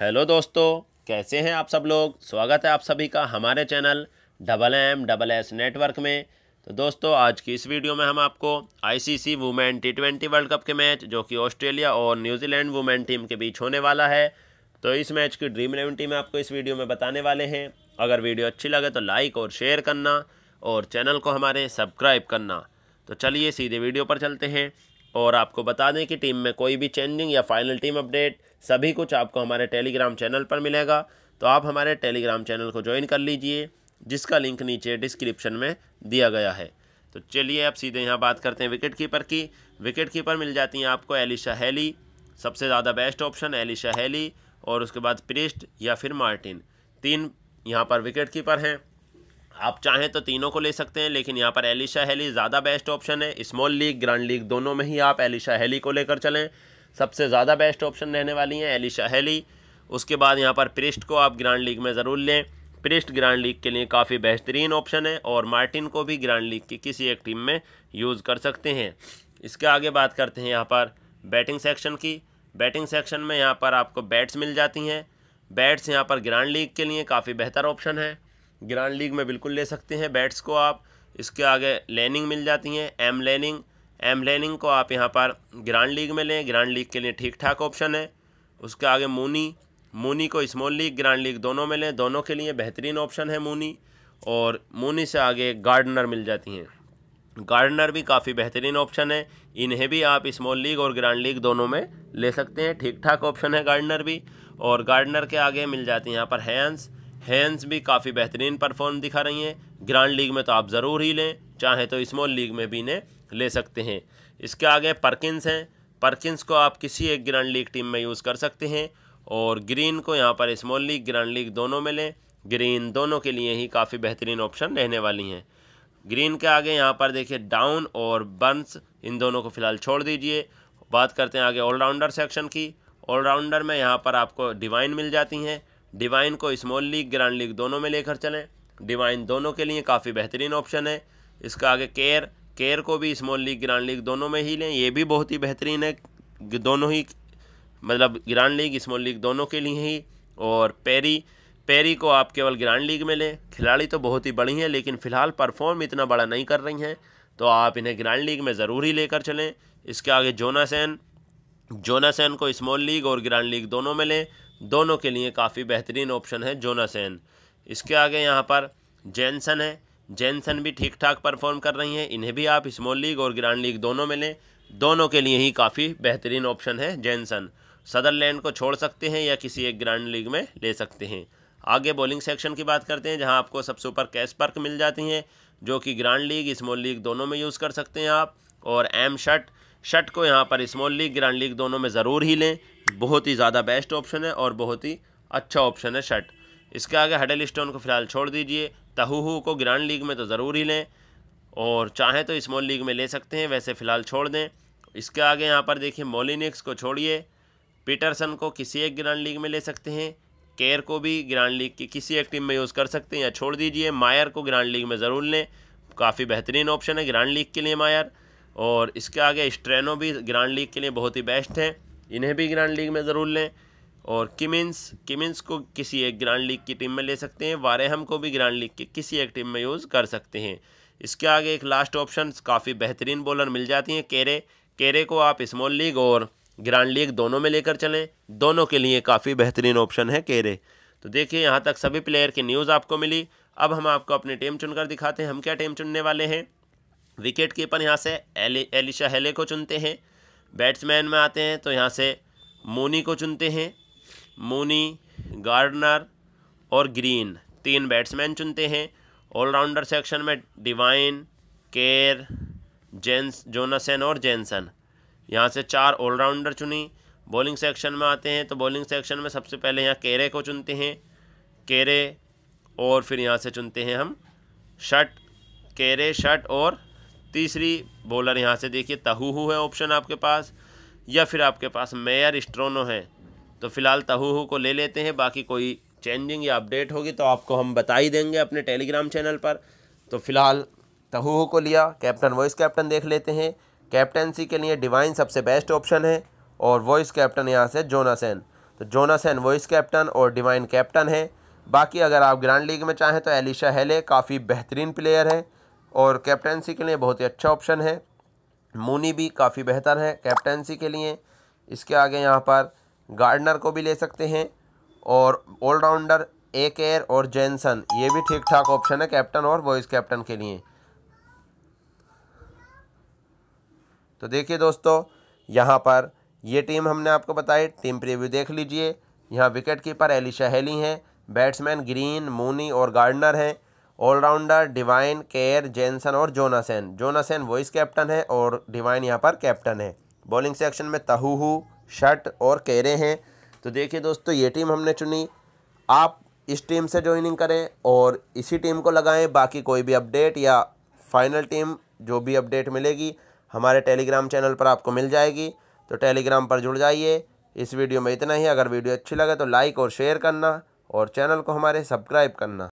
hello दोस्तों कैसे हैं आप सब लोग स्वागत है आप सभी का हमारे channel double M double S network में तो दोस्तों आज की इस वीडियो में हम आपको ICC women T twenty world cup के मैच जो कि ऑस्ट्रेलिया और न्यूजीलैंड वुमेन टीम के बीच होने वाला है तो इस मैच की ड्रीम इलेवन टीम आपको इस वीडियो में बताने वाले हैं अगर वीडियो अच्छी लगे तो लाइक और शेयर करना और चैनल को हमारे सब्सक्राइब करना तो चलिए सीधे वीडियो पर चलते हैं और आपको बता दें कि टीम में कोई भी चेंजिंग या फाइनल टीम अपडेट सभी कुछ आपको हमारे टेलीग्राम चैनल पर मिलेगा तो आप हमारे टेलीग्राम चैनल को ज्वाइन कर लीजिए जिसका लिंक नीचे डिस्क्रिप्शन में दिया गया है तो चलिए आप सीधे यहाँ बात करते हैं विकेट कीपर की विकेट कीपर मिल जाती हैं आपको एलिशा हैली सबसे ज़्यादा बेस्ट ऑप्शन एलिशा हैली और उसके बाद प्रिस्ट या फिर मार्टिन तीन यहाँ पर विकेट कीपर हैं आप चाहें तो तीनों को ले सकते हैं लेकिन यहाँ पर एलिशा हेली ज़्यादा बेस्ट ऑप्शन है स्मॉल लीग ग्रैंड लीग दोनों में ही आप एलिशा हेली को लेकर चलें सबसे ज़्यादा बेस्ट ऑप्शन रहने वाली हैं एलिशा हेली उसके बाद यहाँ पर प्रिस्ट को आप ग्रैंड लीग में ज़रूर लें प्रिस्ट ग्रैंड लीग के लिए काफ़ी बेहतरीन ऑप्शन है और मार्टिन को भी ग्रैंड लीग की किसी एक टीम में यूज़ कर सकते हैं इसके आगे बात करते हैं यहाँ पर बैटिंग सेक्शन की बैटिंग सेक्शन में यहाँ पर आपको बैट्स मिल जाती हैं बैट्स यहाँ पर ग्रैंड लीग के लिए काफ़ी बेहतर ऑप्शन है ग्रांड लीग में बिल्कुल ले सकते हैं बैट्स को आप इसके आगे लेनिंग मिल जाती हैं एम लेनिंग एम लेनिंग को आप यहाँ पर ग्रांड लीग में लें ग्रांड लीग के लिए ठीक ठाक ऑप्शन है उसके आगे मूनी मूनी को स्मॉल लीग ग्रांड लीग दोनों में लें दोनों के लिए बेहतरीन ऑप्शन है मूनी और मूनी से आगे गार्डनर मिल जाती हैं गार्डनर भी काफ़ी बेहतरीन ऑप्शन है इन्हें भी आप स्मॉल लीग और ग्रांड लीग दोनों में ले सकते हैं ठीक ठाक ऑप्शन है गार्डनर भी और गार्डनर के आगे मिल जाती हैं यहाँ पर हैंस हैंस भी काफ़ी बेहतरीन परफॉर्म दिखा रही हैं ग्रांड लीग में तो आप ज़रूर ही लें चाहें तो स्मॉल लीग में भी इन्हें ले सकते हैं इसके आगे परकिंस हैं परकिंस को आप किसी एक ग्रांड लीग टीम में यूज़ कर सकते हैं और ग्रीन को यहाँ पर स्मॉल लीग ग्रांड लीग दोनों में लें ग्रीन दोनों के लिए ही काफ़ी बेहतरीन ऑप्शन रहने वाली हैं ग्रीन के आगे यहाँ पर देखिए डाउन और बंस इन दोनों को फ़िलहाल छोड़ दीजिए बात करते हैं आगे ऑलराउंडर सेक्शन की ऑलराउंडर में यहाँ पर आपको डिवाइन मिल जाती हैं डिवाइन को स्मॉल लीग ग्रैंड लीग दोनों में लेकर चलें डिवाइन दोनों के लिए काफ़ी बेहतरीन ऑप्शन है इसका आगे केयर केयर को भी स्मॉल लीग ग्रैंड लीग दोनों में ही लें ये भी बहुत ही बेहतरीन है दोनों ही मतलब ग्रैंड लीग स्मॉल लीग दोनों के लिए ही और पेरी पेरी को आप केवल ग्रैंड लीग में लें खिलाड़ी तो बहुत ही बड़ी हैं लेकिन फ़िलहाल परफॉर्म इतना बड़ा नहीं कर रही हैं तो आप इन्हें ग्रैंड लीग में ज़रूर ही लेकर चलें इसके आगे जोनासन जोनासैन को स्मॉल लीग और ग्रैंड लीग दोनों में लें दोनों के लिए काफ़ी बेहतरीन ऑप्शन है जोनासन इसके आगे यहाँ पर जैनसन है जैनसन भी ठीक ठाक परफॉर्म कर रही हैं इन्हें भी आप स्मॉल लीग और ग्रैंड लीग दोनों में लें दोनों के लिए ही काफ़ी बेहतरीन ऑप्शन है जैनसन सदरलैंड को छोड़ सकते हैं या किसी एक ग्रैंड लीग में ले सकते हैं आगे बॉलिंग सेक्शन की बात करते हैं जहां आपको सबसे ऊपर कैश पर्क मिल जाती हैं जो कि ग्रैंड लीग स्मॉल लीग दोनों में यूज़ कर सकते हैं आप और एम शट शट को यहाँ पर स्मॉल लीग ग्रैंड लीग दोनों में ज़रूर ही लें बहुत ही ज़्यादा बेस्ट ऑप्शन है और बहुत ही अच्छा ऑप्शन है शर्ट इसके आगे हडल स्टोन को फिलहाल छोड़ दीजिए तहूहू को ग्रैंड लीग में तो ज़रूर ही लें और चाहें तो स्मॉल लीग में ले सकते हैं वैसे फ़िलहाल छोड़ दें इसके आगे यहाँ पर देखिए मोलिनिक्स को छोड़िए पीटरसन को किसी एक ग्रैंड लीग में ले सकते हैं केयर को भी ग्रैंड लीग की किसी एक टीम में यूज़ कर सकते हैं या छोड़ दीजिए मायर को ग्रैंड लीग में ज़रूर लें काफ़ी बेहतरीन ऑप्शन है ग्रैंड लीग के लिए मायर और इसके आगे स्ट्रेनो भी ग्रैंड लीग के लिए बहुत ही बेस्ट हैं इन्हें भी ग्रैंड लीग में ज़रूर लें और किमिंस किमिंस को किसी एक ग्रैंड लीग की टीम में ले सकते हैं वारेहम को भी ग्रैंड लीग की किसी एक टीम में यूज़ कर सकते हैं इसके आगे एक लास्ट ऑप्शन काफ़ी बेहतरीन बॉलर मिल जाती हैं केरे केरे को आप स्मॉल लीग और ग्रैंड लीग दोनों में लेकर चलें दोनों के लिए काफ़ी बेहतरीन ऑप्शन है केरे तो देखिए यहाँ तक सभी प्लेयर की न्यूज़ आपको मिली अब हम आपको अपनी टीम चुनकर दिखाते हैं हम क्या टीम चुनने वाले हैं विकेट कीपर यहाँ से एलि, एलिशा हेले को चुनते हैं बैट्समैन में आते हैं तो यहाँ से मोनी को चुनते हैं मोनी गार्डनर और ग्रीन तीन बैट्समैन चुनते हैं ऑलराउंडर सेक्शन में डिवाइन केर जेंस जोनासन और जेनसन यहाँ से चार ऑलराउंडर चुनी बॉलिंग सेक्शन में आते हैं तो बॉलिंग सेक्शन में सबसे पहले यहाँ केरे को चुनते हैं केरे और फिर यहाँ से चुनते हैं हम शट केरे शट और तीसरी बॉलर यहाँ से देखिए तहू है ऑप्शन आपके पास या फिर आपके पास मेयर स्ट्रोनो है तो फिलहाल तहू को ले लेते हैं बाकी कोई चेंजिंग या अपडेट होगी तो आपको हम बता ही देंगे अपने टेलीग्राम चैनल पर तो फिलहाल तहू को लिया कैप्टन वॉइस कैप्टन देख लेते हैं कैप्टनसी के लिए डिवाइन सबसे बेस्ट ऑप्शन है और वॉइस कैप्टन यहाँ से जोनासन तो जोनासन वॉइस कैप्टन और डिवाइन कैप्टन है बाकी अगर आप ग्रैंड लीग में चाहें तो एलिशा हेले काफ़ी बेहतरीन प्लेयर है और कैप्टनसी के लिए बहुत ही अच्छा ऑप्शन है मूनी भी काफ़ी बेहतर है कैप्टेंसी के लिए इसके आगे यहाँ पर गार्डनर को भी ले सकते हैं और ऑलराउंडर ए केयर और जैनसन ये भी ठीक ठाक ऑप्शन है कैप्टन और वॉइस कैप्टन के लिए तो देखिए दोस्तों यहाँ पर ये टीम हमने आपको बताई टीम प्रीव्यू देख लीजिए यहाँ विकेट कीपर एलिशा हेली हैं बैट्समैन ग्रीन मूनी और गार्डनर हैं ऑलराउंडर डिवाइन केयर जेनसन और जोनासन जोनासन वॉइस कैप्टन है और डिवाइन यहाँ पर कैप्टन है बॉलिंग सेक्शन में तहूहू शट और केरे हैं तो देखिए दोस्तों ये टीम हमने चुनी आप इस टीम से ज्वाइनिंग करें और इसी टीम को लगाएं बाकी कोई भी अपडेट या फाइनल टीम जो भी अपडेट मिलेगी हमारे टेलीग्राम चैनल पर आपको मिल जाएगी तो टेलीग्राम पर जुड़ जाइए इस वीडियो में इतना ही अगर वीडियो अच्छी लगे तो लाइक और शेयर करना और चैनल को हमारे सब्सक्राइब करना